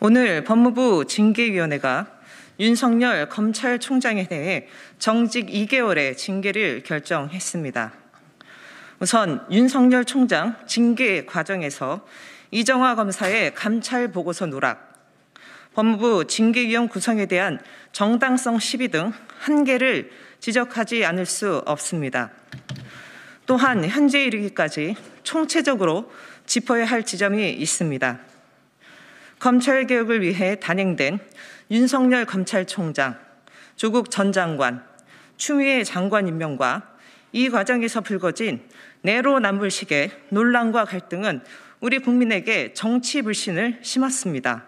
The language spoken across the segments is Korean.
오늘 법무부 징계위원회가 윤석열 검찰총장에 대해 정직 2개월의 징계를 결정했습니다. 우선 윤석열 총장 징계 과정에서 이정화 검사의 감찰 보고서 누락, 법무부 징계위원 구성에 대한 정당성 시비 등 한계를 지적하지 않을 수 없습니다. 또한 현재 이르기까지 총체적으로 짚어야 할 지점이 있습니다. 검찰 개혁을 위해 단행된 윤석열 검찰총장, 조국 전 장관, 추미애 장관 임명과 이 과정에서 불거진 내로남불식의 논란과 갈등은 우리 국민에게 정치 불신을 심었습니다.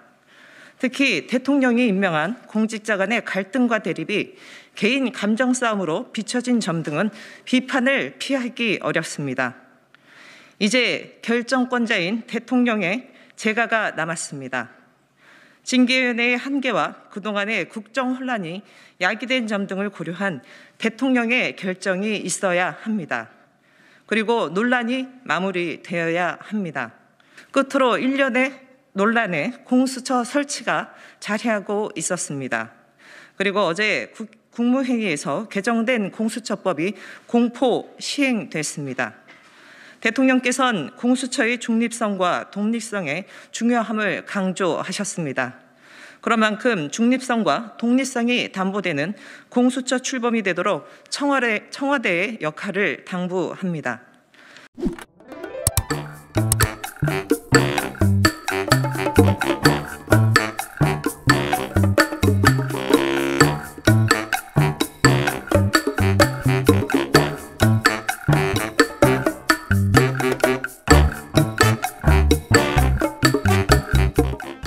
특히 대통령이 임명한 공직자 간의 갈등과 대립이 개인 감정 싸움으로 비춰진 점 등은 비판을 피하기 어렵습니다. 이제 결정권자인 대통령의 제가가 남았습니다. 징계위원회의 한계와 그동안의 국정 혼란이 야기된 점 등을 고려한 대통령의 결정이 있어야 합니다. 그리고 논란이 마무리되어야 합니다. 끝으로 1년의 논란에 공수처 설치가 자리하고 있었습니다. 그리고 어제 국무회의에서 개정된 공수처법이 공포 시행됐습니다. 대통령께서는 공수처의 중립성과 독립성의 중요함을 강조하셨습니다. 그런 만큼 중립성과 독립성이 담보되는 공수처 출범이 되도록 청와대, 청와대의 역할을 당부합니다.